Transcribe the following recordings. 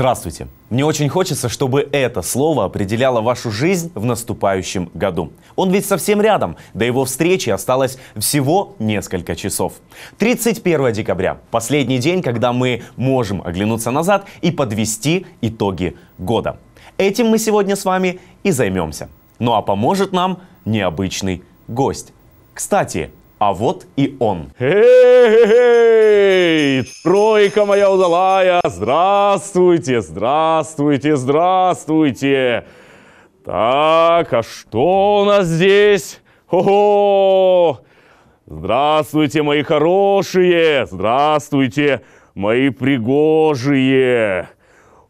Здравствуйте! Мне очень хочется, чтобы это слово определяло вашу жизнь в наступающем году. Он ведь совсем рядом, до его встречи осталось всего несколько часов. 31 декабря – последний день, когда мы можем оглянуться назад и подвести итоги года. Этим мы сегодня с вами и займемся. Ну а поможет нам необычный гость. Кстати, а вот и он. Эй, тройка моя удалая, здравствуйте, здравствуйте, здравствуйте. Так, а что у нас здесь? Хо-хо! Здравствуйте, мои хорошие! Здравствуйте, мои пригожие!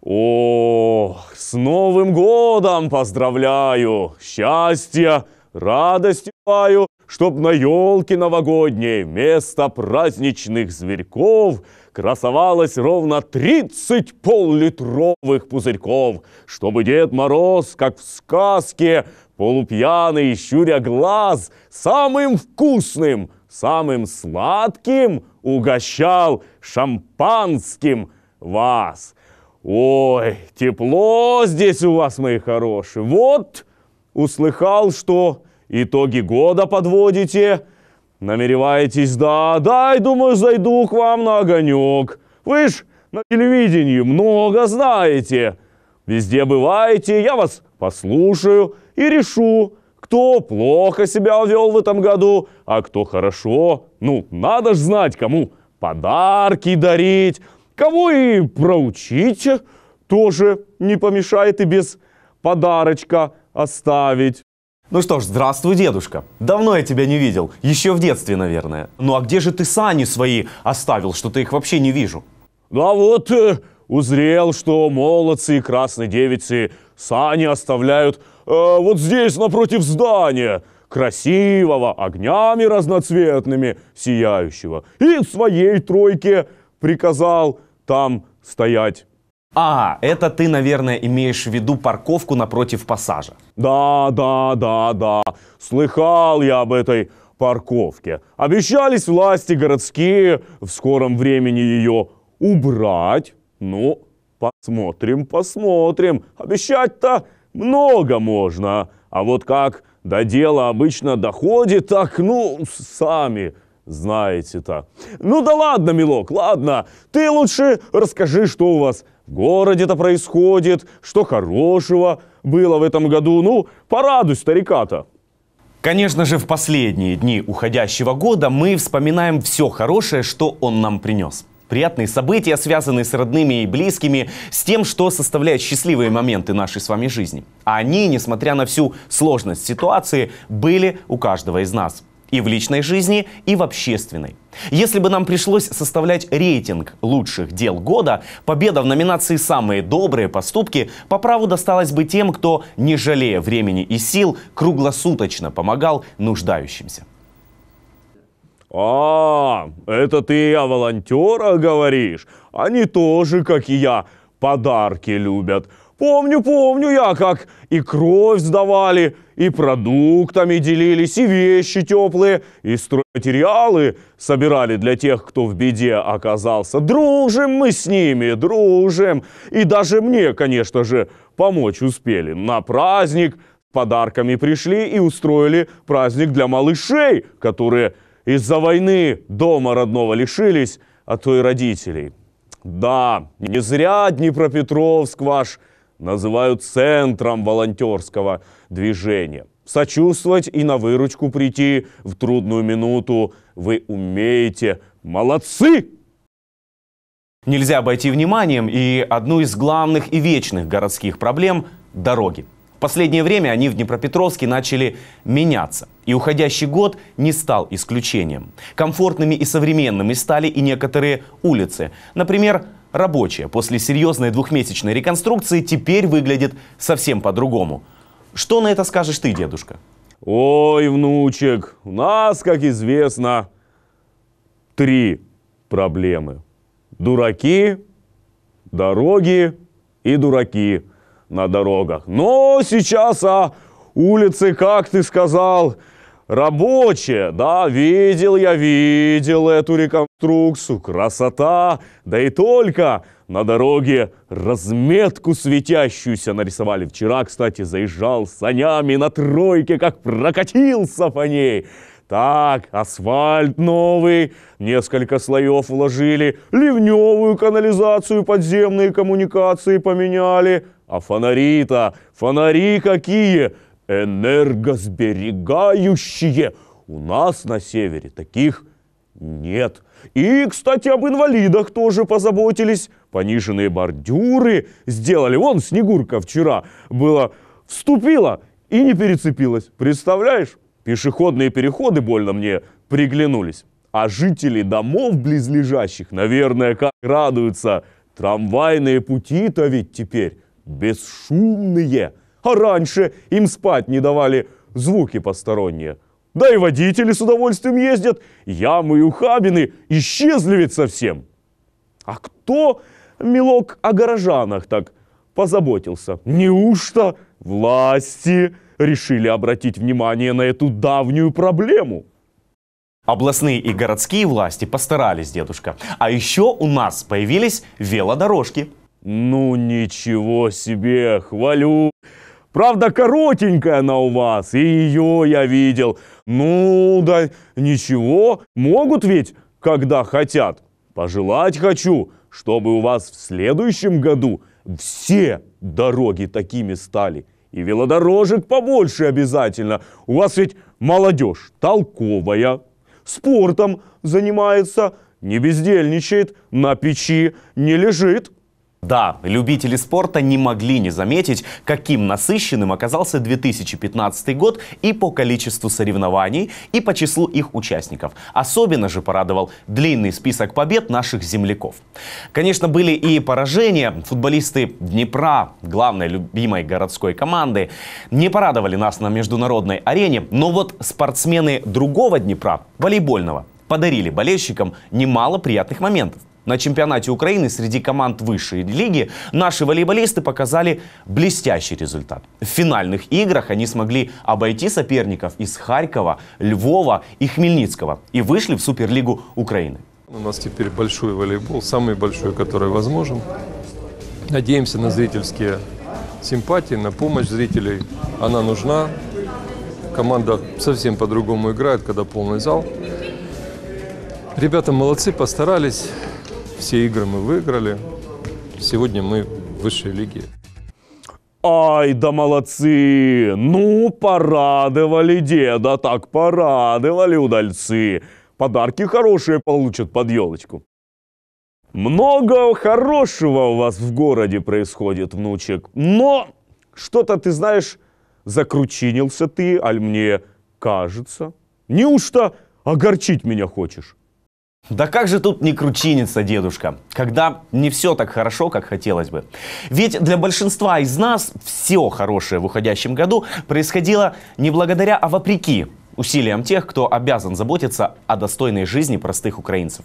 О, с Новым годом поздравляю! Счастья, Радость паю, чтоб на елке новогодней вместо праздничных зверьков красовалось ровно тридцать пол-литровых пузырьков, чтобы Дед Мороз, как в сказке, полупьяный, щуря глаз, самым вкусным, самым сладким угощал шампанским вас. Ой, тепло здесь у вас, мои хорошие, вот Услыхал, что итоги года подводите. Намереваетесь, да, дай, думаю, зайду к вам на огонек. Вы ж на телевидении много знаете. Везде бываете, я вас послушаю и решу, кто плохо себя вел в этом году, а кто хорошо. Ну, надо ж знать, кому подарки дарить, кого и проучить тоже не помешает и без подарочка оставить. Ну что ж, здравствуй, дедушка. Давно я тебя не видел. Еще в детстве, наверное. Ну а где же ты сани свои оставил, что ты их вообще не вижу? Да вот, э, узрел, что молодцы и красные девицы сани оставляют э, вот здесь, напротив здания. Красивого, огнями разноцветными сияющего. И своей тройке приказал там стоять. А, это ты, наверное, имеешь в виду парковку напротив пассажа. Да, да, да, да. Слыхал я об этой парковке. Обещались власти городские в скором времени ее убрать. Ну, посмотрим, посмотрим. Обещать-то много можно. А вот как до дела обычно доходит, так, ну, сами знаете-то. Ну да ладно, милок, ладно. Ты лучше расскажи, что у вас в городе-то происходит, что хорошего было в этом году. Ну, порадуй стариката. Конечно же, в последние дни уходящего года мы вспоминаем все хорошее, что он нам принес. Приятные события, связанные с родными и близкими, с тем, что составляет счастливые моменты нашей с вами жизни. А они, несмотря на всю сложность ситуации, были у каждого из нас. И в личной жизни, и в общественной. Если бы нам пришлось составлять рейтинг лучших дел года, победа в номинации «Самые добрые поступки» по праву досталась бы тем, кто, не жалея времени и сил, круглосуточно помогал нуждающимся. А, это ты о волонтерах говоришь? Они а тоже, как и я, подарки любят. Помню, помню я, как и кровь сдавали, и продуктами делились, и вещи теплые, и стройматериалы собирали для тех, кто в беде оказался. Дружим мы с ними, дружим. И даже мне, конечно же, помочь успели. На праздник подарками пришли и устроили праздник для малышей, которые из-за войны дома родного лишились, а то и родителей. Да, не зря Днепропетровск ваш – называют центром волонтерского движения. Сочувствовать и на выручку прийти в трудную минуту вы умеете. Молодцы! Нельзя обойти вниманием и одну из главных и вечных городских проблем – дороги. В последнее время они в Днепропетровске начали меняться. И уходящий год не стал исключением. Комфортными и современными стали и некоторые улицы. Например, Рабочая после серьезной двухмесячной реконструкции теперь выглядит совсем по-другому. Что на это скажешь ты, дедушка? Ой, внучек, у нас, как известно, три проблемы. Дураки, дороги и дураки на дорогах. Но сейчас о улице, как ты сказал, Рабочие, да, видел я, видел эту реконструкцию, красота, да и только на дороге разметку светящуюся нарисовали. Вчера, кстати, заезжал санями на тройке, как прокатился по ней. Так, асфальт новый, несколько слоев вложили, ливневую канализацию, подземные коммуникации поменяли. А фонари-то, фонари какие! энергосберегающие. У нас на севере таких нет. И, кстати, об инвалидах тоже позаботились. Пониженные бордюры сделали. Вон Снегурка вчера была вступила и не перецепилась. Представляешь? Пешеходные переходы больно мне приглянулись. А жители домов близлежащих, наверное, как радуются. Трамвайные пути-то ведь теперь бесшумные. А раньше им спать не давали звуки посторонние. Да и водители с удовольствием ездят, ямы и ухабины исчезли ведь совсем. А кто, милок, о горожанах так позаботился? Неужто власти решили обратить внимание на эту давнюю проблему? Областные и городские власти постарались, дедушка. А еще у нас появились велодорожки. Ну ничего себе, хвалю Правда, коротенькая она у вас, и ее я видел. Ну да ничего, могут ведь, когда хотят. Пожелать хочу, чтобы у вас в следующем году все дороги такими стали. И велодорожек побольше обязательно. У вас ведь молодежь толковая, спортом занимается, не бездельничает, на печи не лежит. Да, любители спорта не могли не заметить, каким насыщенным оказался 2015 год и по количеству соревнований, и по числу их участников. Особенно же порадовал длинный список побед наших земляков. Конечно, были и поражения. Футболисты Днепра, главной любимой городской команды, не порадовали нас на международной арене. Но вот спортсмены другого Днепра, волейбольного, подарили болельщикам немало приятных моментов. На чемпионате Украины среди команд высшей лиги наши волейболисты показали блестящий результат. В финальных играх они смогли обойти соперников из Харькова, Львова и Хмельницкого и вышли в Суперлигу Украины. У нас теперь большой волейбол, самый большой, который возможен. Надеемся на зрительские симпатии, на помощь зрителей. Она нужна. Команда совсем по-другому играет, когда полный зал. Ребята молодцы, постарались. Все игры мы выиграли. Сегодня мы в высшей лиге. Ай, да молодцы! Ну, порадовали деда, так порадовали удальцы. Подарки хорошие получат под елочку. Много хорошего у вас в городе происходит, внучек. Но что-то ты знаешь, закручинился ты, аль мне кажется. Неужто огорчить меня хочешь? Да как же тут не кручинится, дедушка, когда не все так хорошо, как хотелось бы. Ведь для большинства из нас все хорошее в уходящем году происходило не благодаря, а вопреки усилиям тех, кто обязан заботиться о достойной жизни простых украинцев.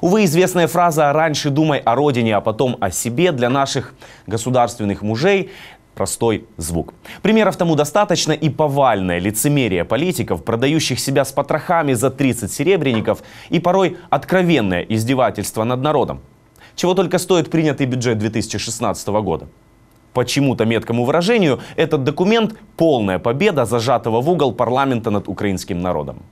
Увы, известная фраза «раньше думай о родине, а потом о себе» для наших государственных мужей простой звук. Примеров тому достаточно и повальное лицемерие политиков, продающих себя с потрохами за 30 серебряников и порой откровенное издевательство над народом. Чего только стоит принятый бюджет 2016 года. Почему-то меткому выражению этот документ – полная победа зажатого в угол парламента над украинским народом.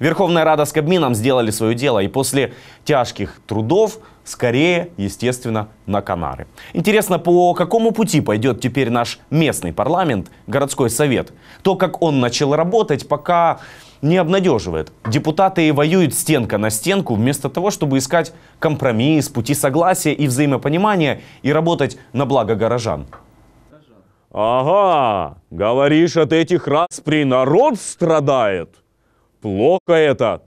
Верховная Рада с Кабмином сделали свое дело, и после тяжких трудов – скорее, естественно, на Канары. Интересно, по какому пути пойдет теперь наш местный парламент, городской совет? То, как он начал работать, пока не обнадеживает. Депутаты воюют стенка на стенку, вместо того, чтобы искать компромисс, пути согласия и взаимопонимания и работать на благо горожан. Ага, говоришь, от этих распри народ страдает. Плохо это.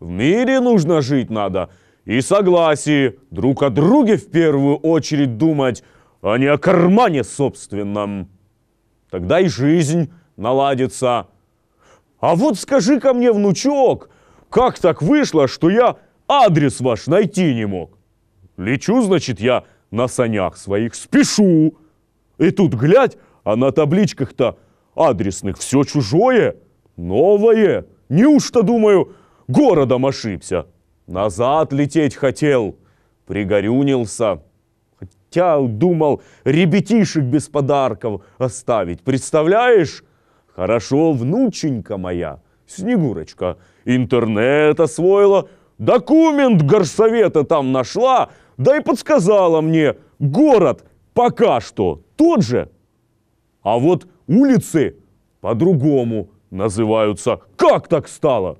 В мире нужно жить надо и согласии друг о друге в первую очередь думать, а не о кармане собственном. Тогда и жизнь наладится. А вот скажи ко мне, внучок, как так вышло, что я адрес ваш найти не мог? Лечу, значит, я на санях своих, спешу. И тут глядь, а на табличках-то адресных все чужое, новое. Неужто, думаю, городом ошибся?» Назад лететь хотел, пригорюнился. Хотя думал ребятишек без подарков оставить. Представляешь? Хорошо, внученька моя, Снегурочка, интернет освоила, документ горсовета там нашла, да и подсказала мне, город пока что тот же, а вот улицы по-другому называются. Как так стало?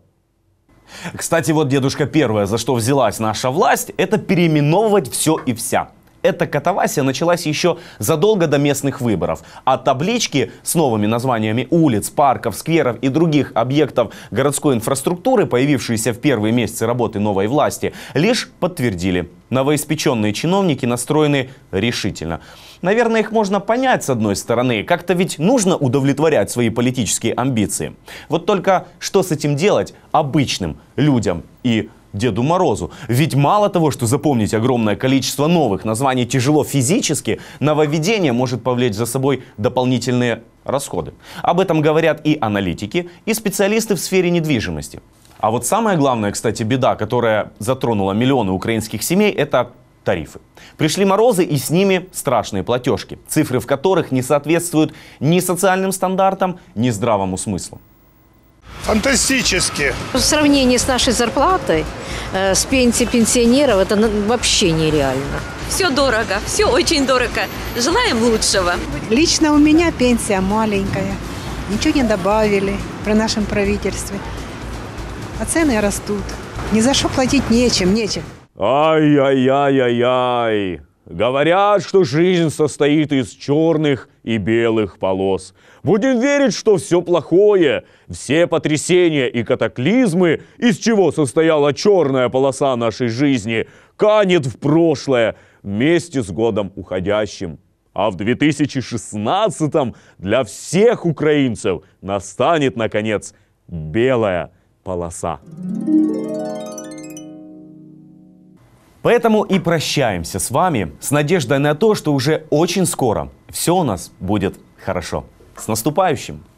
Кстати, вот, дедушка, первое, за что взялась наша власть, это переименовывать все и вся. Эта катавасия началась еще задолго до местных выборов. А таблички с новыми названиями улиц, парков, скверов и других объектов городской инфраструктуры, появившиеся в первые месяцы работы новой власти, лишь подтвердили. Новоиспеченные чиновники настроены решительно. Наверное, их можно понять с одной стороны. Как-то ведь нужно удовлетворять свои политические амбиции. Вот только что с этим делать обычным людям и Деду Морозу. Ведь мало того, что запомнить огромное количество новых названий тяжело физически, нововведение может повлечь за собой дополнительные расходы. Об этом говорят и аналитики, и специалисты в сфере недвижимости. А вот самая главная, кстати, беда, которая затронула миллионы украинских семей, это тарифы. Пришли морозы и с ними страшные платежки, цифры в которых не соответствуют ни социальным стандартам, ни здравому смыслу. Фантастически. В сравнении с нашей зарплатой, э, с пенсией пенсионеров, это вообще нереально. Все дорого, все очень дорого. Желаем лучшего. Лично у меня пенсия маленькая. Ничего не добавили при нашем правительстве. А цены растут. Ни за что платить нечем, нечем. Ай-яй-яй-яй-яй. Говорят, что жизнь состоит из черных и белых полос. Будем верить, что все плохое, все потрясения и катаклизмы, из чего состояла черная полоса нашей жизни, канет в прошлое вместе с годом уходящим. А в 2016 м для всех украинцев настанет, наконец, белая полоса. Thank Поэтому и прощаемся с вами с надеждой на то, что уже очень скоро все у нас будет хорошо. С наступающим!